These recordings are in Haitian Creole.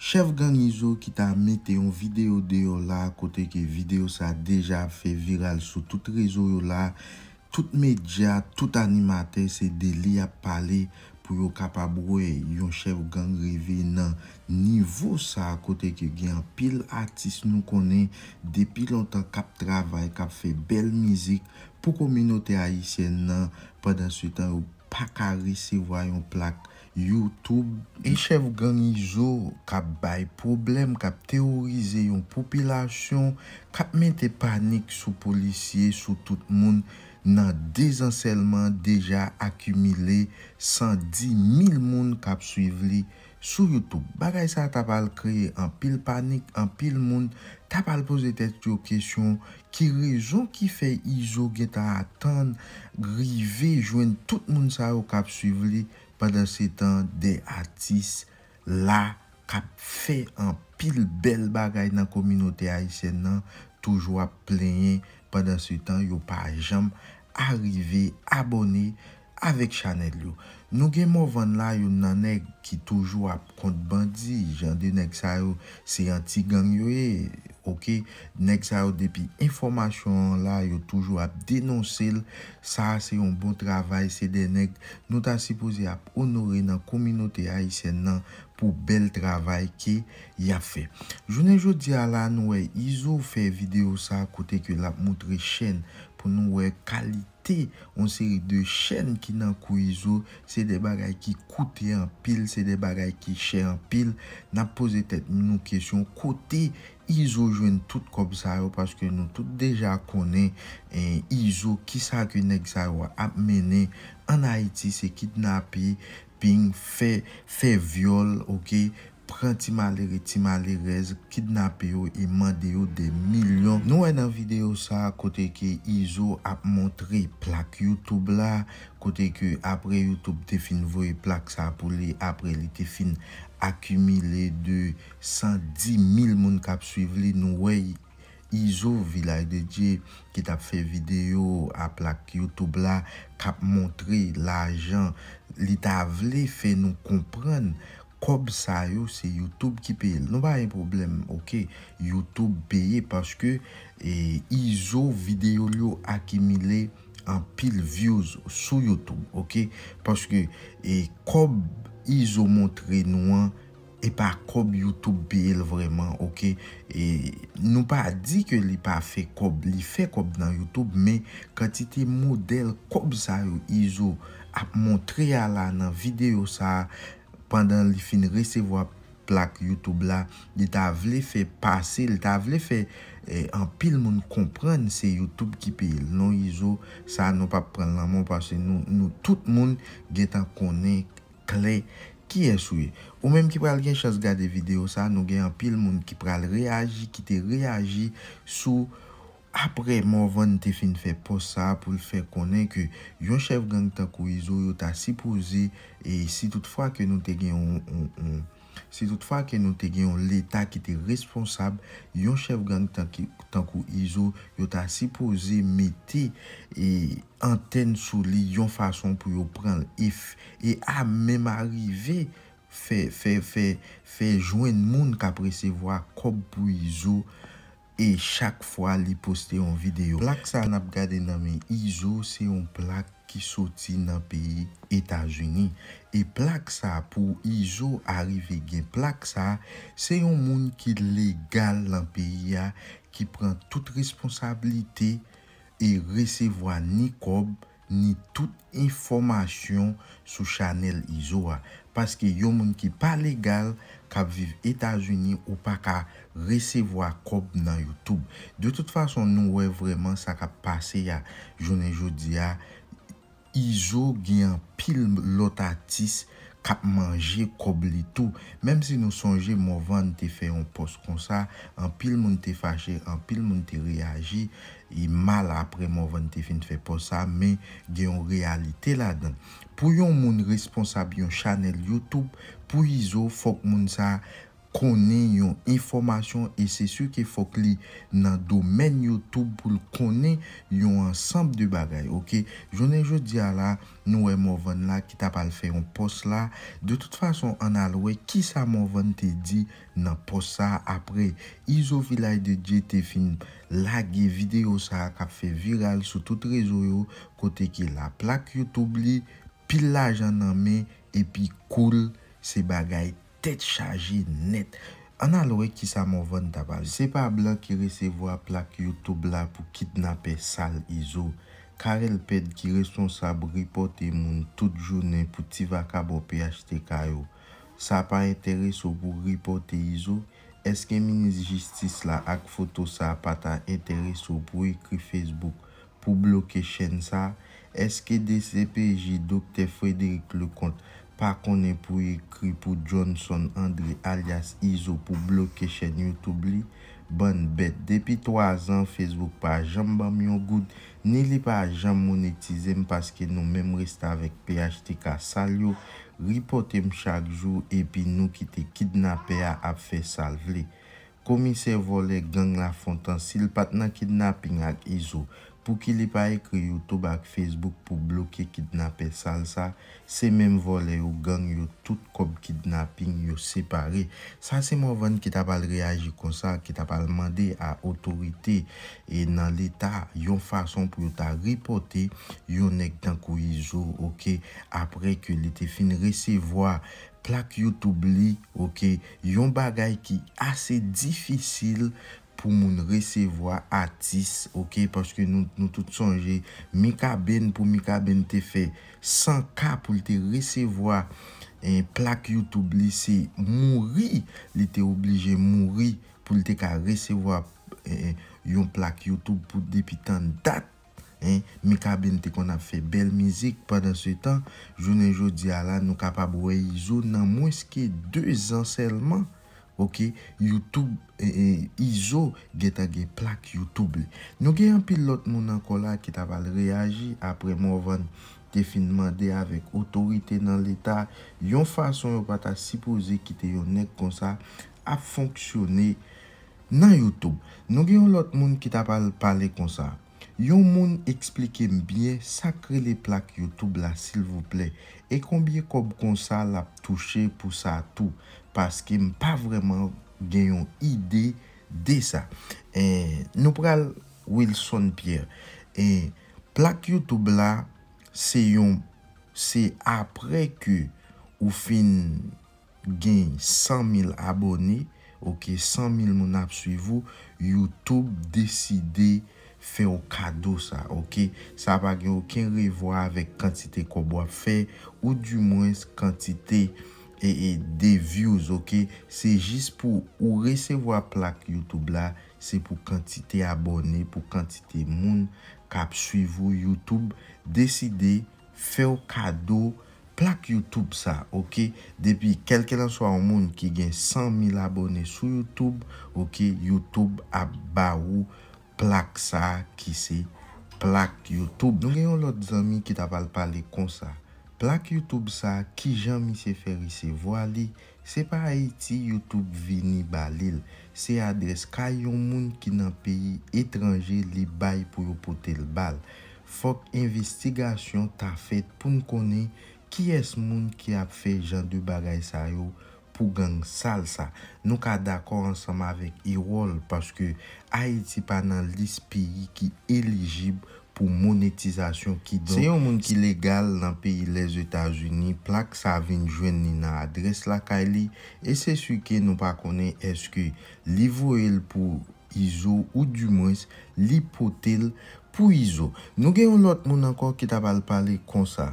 Chev gang nizou ki ta mette yon video de yo la, kote ke video sa deja fe viral sou tout rezo yo la, tout media, tout animatè, se de li ap pale pou yo kap abouè yon chev gang revè nan nivou sa, kote ke gen pil artist nou konè, depi lontan kap travè, kap fe bel mizik pou kominote a isye nan padan su tan ou pa ka resevwa yon plak Youtube. Echev gani zo, kap bay problem, kap teorize yon popilasyon, kap mente panik sou policye, sou tout moun nan dezan selman deja akumile 110.000 moun kap suivli sou Youtube. Bagay sa tapal kreye an pil panik, an pil moun tapal pose test yo kesyon ki rezon ki fe izo gen ta atan grive jwen tout moun sa yo kap suivli padan se tan de atis la kap fe an pil bel bagay nan kominote aise nan toujwa pleyen Pendan sou tan yo pa jam arive abone avek chanel yo. Nou gen mou van la yo nanek ki toujou ap kont bandi. Jande nek sa yo se yanti gang yo e. Ok, nek sa yo depi informasyon la, yo toujou ap denonse l, sa se yon bon travay, se de nek nou ta sipoze ap onore nan kominote a isen nan pou bel travay ki ya fe. Jounen jou diya la nou e izou fe video sa kote ki yo ap montre chen pou nou e kalite. an seri de chen ki nan kou Izo se de bagay ki koute an pil se de bagay ki chen an pil nan pose tet nou kesyon kote Izo jwen tout kop sa yo paske nou tout deja konen en Izo ki sa ki nek sa yo ap mene an Haiti se kidnape ping fe viol ok Pren timalere, timalerez, kidnap yo e mande yo de milyon. Nou wè e nan videyo sa, kote ke Izo ap montre plak Youtube la, kote ke apre Youtube te fin voy plak sa ap ou li, apre li te fin akumile de 110 mil moun kap suive li, nou wè Izo Vilay de Dje ki tap fè videyo ap plak Youtube la, kap montre la jan li ta vle fè nou komprenn, Kob sa yo, se YouTube ki peye. Nou pa yon problem, ok? YouTube peye paske e, izo videyo yo akimile an pil views sou YouTube, ok? Paske e, kob izo montre nou an e pa kob YouTube peye l vreman, ok? E nou pa di ke li pa fe kob, li fe kob nan YouTube, men kantite model kob sa yo, izo ap montre ala nan video sa pandan li fin resevo a plak YouTube la, li ta vle fe pase, li ta vle fe eh, an pil moun komprene se YouTube ki peye. Non yi zo, sa non pa pren laman pase, nou tout moun gen tan konen kle ki eswe. Ou menm ki pre al gen chans gade video sa, nou gen an pil moun ki pre al reagi, ki te reagi sou... apre Morvan te fin fe posa pou fe konen ke yon chev gang tankou Izo yo ta sipoze e si toutfwa ke nou te genyon l'eta ki te responsab, yon chev gang tankou Izo yo ta sipoze meti e anten sou li yon fason pou yo pran l'if e a menm arive fe jwen moun ka presevwa kop pou Izo E chak fwa li poste yon videyo. Plak sa nap gade nanmen Izo se yon plak ki soti nan peyi Etanjouni. E plak sa pou Izo arive gen. Plak sa se yon moun ki legal nan peyi a ki pren tout responsabilite e resevoa ni kob ni tout informasyon sou chanel Izo a. Paske yon moun ki pa legal kap viv Etasuni ou pa ka resevo akop nan Youtube. De tout fason nou we vreman sa kap pase ya jounen joudi ya izo gyan pil lotatis. kap manje, kob li tou. Mem si nou sonje, mou van te feyon pos kon sa, an pil moun te fache, an pil moun te reagi, e mal apre mou van te fin te feyon pos sa, men gen yon realite la den. Pou yon moun responsab yon chanel YouTube, pou izo fok moun sa, konen yon informasyon e se syo ke fok li nan domen Youtube pou l konen yon ansamp de bagay. Ok, jone jodi a la, nou e mou ven la, ki ta pal fe yon pos la. De tout fason, an alwe, ki sa mou ven te di nan pos sa. Apre, izo vilay de dje te fin lage videyo sa ka fe viral sou tout rezo yo, kote ki la plak Youtube li, pil la jan nan me, e pi koul se bagay. Tet chaji net. An alwe ki sa mou ven tabal. Se pa blan ki resevo a plak Youtube la pou kitnapè sal izo. Karel ped ki resonsa pou ripote moun tout jounen pou ti vaka bo pi achete kayo. Sa pa interese ou pou ripote izo? Eske minis jistis la ak foto sa pa ta interese ou pou ekri Facebook pou bloke chen sa? Eske de sepeji dokte Frédéric Lecomte? Pa konen pou ekri pou Johnson André alias Izo pou bloke chen Youtube li. Ban bet depi 3 an Facebook pa jambam yon gout. Nili pa jamb monetize m paske nou menm resta vek PHTK salyo. Ripote m chak jou epi nou kite kidnape a ap fe salve li. Komise vole gang la fontan sil pat nan kidnapping ak Izo. pou ki li pa ekre YouTube ak Facebook pou blokye kidnap pesan sa, se menm vole yo gang yo tout kop kidnaping yo separe. Sa se mou ven ki ta pal reagi kon sa, ki ta pal mande a otorite, e nan l'Etat, yon fason pou yo ta ripote, yon ek tan kouyizou, ok, apre ke li te fin resevoa plak YouTube li, ok, yon bagay ki ase difisil, pou moun resevo a atis, ok? Paske nou tout sonje, mika ben pou mika ben te fe, san ka pou lte resevo a plak YouTube li se mouri, li te oblije mouri pou lte ka resevo a eh, yon plak YouTube pou depi tan dat, eh? mika ben te kon a fe bel mizik padan se tan, jounen joun di ala nou kapab wey zo nan moun seke 2 an selman, Ok, Youtube, e, e, izo geta ge plak Youtube. Nou gen yon pil lot moun an kola ki tabal reagi apre mou van tefinman de avik otorite nan l'Etat. Yon fason yon pata sipoze ki te yon nek konsa ap fonksyone nan Youtube. Nou gen yon lot moun ki tabal pale konsa. Yon moun eksplike m byen sakre le plak Youtube la sil vouple. E konbyen kob konsal ap touche pou sa tou. Paske m pa vreman gen yon ide de sa. E nou pral Wilson Pierre. E plak Youtube la se yon. Se apre ke ou fin gen 100.000 abone. Ou ke 100.000 moun ap suyvou. Youtube deside... fè ou kado sa, ok? Sa pa gen ou ken revoy avèk kantite kou bo ap fè, ou du mwens kantite e, e de views, ok? Se jist pou ou resevo a plak YouTube la, se pou kantite abone, pou kantite moun kap sui vou YouTube deside fè ou kado plak YouTube sa, ok? Depi kelke lan so a moun ki gen 100.000 abone sou YouTube ok, YouTube ap ba ou Plak sa ki se plak Youtube. Nou gen yon lot zami ki ta pal pale kon sa. Plak Youtube sa ki jan mi se feri se vwa li. Se pa Haiti, Youtube vi ni balil. Se adres ka yon moun ki nan peyi etranje li bay pou yo pote l bal. Fok investigasyon ta fet pou m konen ki es moun ki ap fe jan de bagay sa yo. pou gen sal sa. Nou ka d'akon ansama vek i wol paske Haiti pa nan lis piyi ki elegib pou monetizasyon ki don. Se yon moun ki legal nan piyi les Etats-Unis, plak sa avin jwen ni nan adres la ka li e se syi ke nou pa konen eske li voel pou Iso ou di mons li potel pou Iso. Nou gen yon lot moun ankon ki tabal pale kon sa.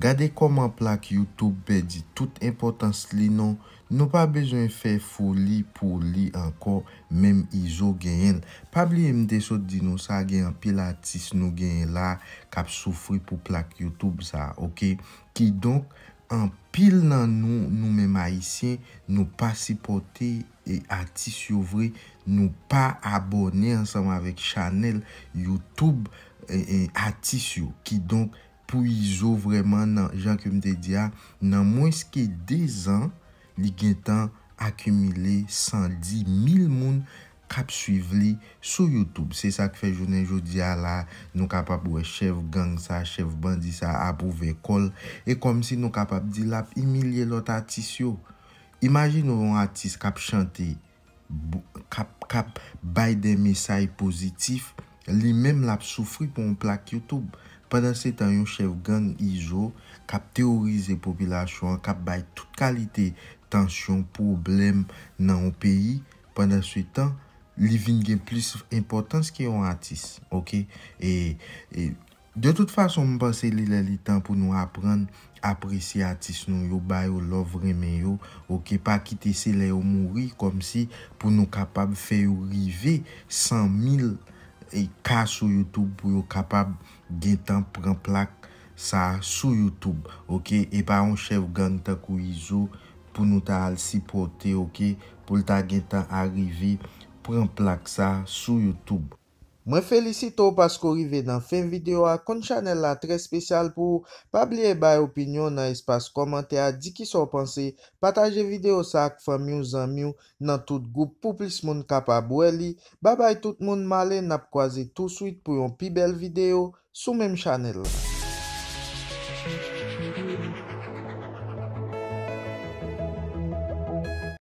Gade koman plak Youtube be di tout importans li non, nou pa bezoen fe foli pou li anko menm izo genyen. Pa bli m de sot di nou sa genyen pil atis nou genyen la, kap soufri pou plak Youtube sa, ok? Ki donk, an pil nan nou, nou menm a isyen, nou pa sipote e atis yo vre, nou pa abone ansam avek Chanel, Youtube, e, e atis yo, ki donk, pou izo vreman nan jan ke mte diya, nan mwenske 2 an, li gen tan akumile 110.000 moun kap suive li sou YouTube. Se sa ke fe jounen jo diya la, nou kap ap wè chev gang sa, chev bandi sa, ap wè kol, e kom si nou kap ap di lap imilye lot atis yo. Imagin nou an atis kap chante, kap bay de mesay pozitif, li menm lap soufri pou mplak YouTube. Pendan se tan yon chev gang ijou kap teorize popilasyon, kap bay tout kalite tansyon, problem nan ou peyi. Pendan se tan, living gen plus importan se ki yon atis. De tout fason, mwen panse li la li tan pou nou apren apresye atis nou, yo bay ou lov remen yo. Ou ki pa kite se la yo mouri kom si pou nou kapab fe yo rive 100.000. E ka sou Youtube pou yo kapab gen tan pren plak sa sou Youtube. E pa an chev gan ta kou izou pou nou ta al sipote. Pou ta gen tan arrivi pren plak sa sou Youtube. Mwen felisito pasko rive dan fèm videwa kon chanel la tre spesyal pou pablie bay opinyon nan espas komantea di ki sou panse pataje videyo sa ak fèm yon zanmyon nan tout goup pou plis moun kapab wè li Babay tout moun male nap kwazi tout suit pou yon pi bel videyo sou menm chanel